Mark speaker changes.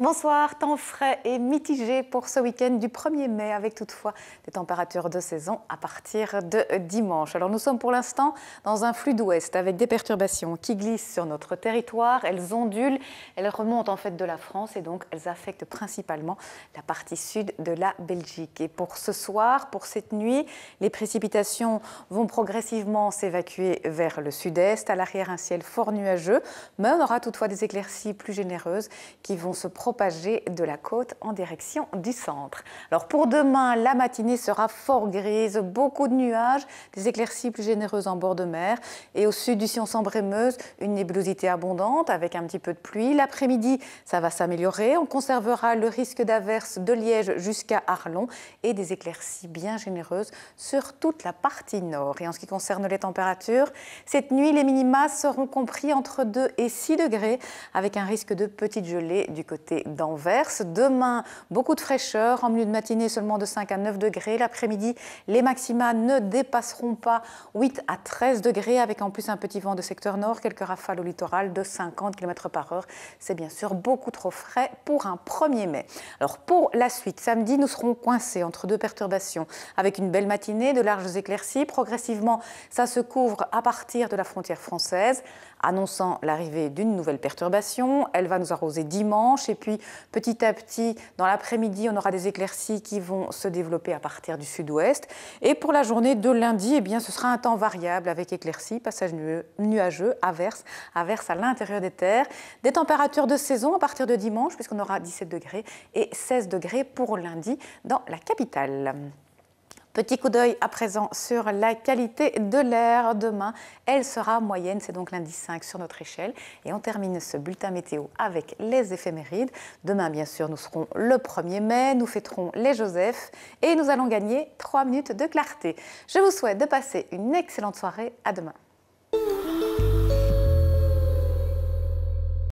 Speaker 1: Bonsoir, temps frais et mitigé pour ce week-end du 1er mai, avec toutefois des températures de saison à partir de dimanche. Alors nous sommes pour l'instant dans un flux d'ouest avec des perturbations qui glissent sur notre territoire, elles ondulent, elles remontent en fait de la France et donc elles affectent principalement la partie sud de la Belgique. Et pour ce soir, pour cette nuit, les précipitations vont progressivement s'évacuer vers le sud-est, à l'arrière un ciel fort nuageux, mais on aura toutefois des éclaircies plus généreuses qui vont se produire de la côte en direction du centre. Alors pour demain, la matinée sera fort grise, beaucoup de nuages, des éclaircies plus généreuses en bord de mer et au sud du sion sambre une nébulosité abondante avec un petit peu de pluie. L'après-midi, ça va s'améliorer. On conservera le risque d'averse de Liège jusqu'à Arlon et des éclaircies bien généreuses sur toute la partie nord. Et en ce qui concerne les températures, cette nuit, les minimas seront compris entre 2 et 6 degrés avec un risque de petite gelée du côté d'Anvers. Demain, beaucoup de fraîcheur, en milieu de matinée seulement de 5 à 9 degrés. L'après-midi, les maxima ne dépasseront pas 8 à 13 degrés, avec en plus un petit vent de secteur nord, quelques rafales au littoral de 50 km par heure. C'est bien sûr beaucoup trop frais pour un 1er mai. Alors pour la suite, samedi, nous serons coincés entre deux perturbations, avec une belle matinée, de larges éclaircies. Progressivement, ça se couvre à partir de la frontière française, annonçant l'arrivée d'une nouvelle perturbation. Elle va nous arroser dimanche et puis puis petit à petit, dans l'après-midi, on aura des éclaircies qui vont se développer à partir du sud-ouest. Et pour la journée de lundi, eh bien, ce sera un temps variable avec éclaircies, passages nuageux, averses, averses à l'intérieur des terres. Des températures de saison à partir de dimanche, puisqu'on aura 17 degrés et 16 degrés pour lundi dans la capitale. Petit coup d'œil à présent sur la qualité de l'air. Demain, elle sera moyenne, c'est donc lundi 5 sur notre échelle. Et on termine ce bulletin météo avec les éphémérides. Demain, bien sûr, nous serons le 1er mai, nous fêterons les Joseph et nous allons gagner 3 minutes de clarté. Je vous souhaite de passer une excellente soirée. À demain.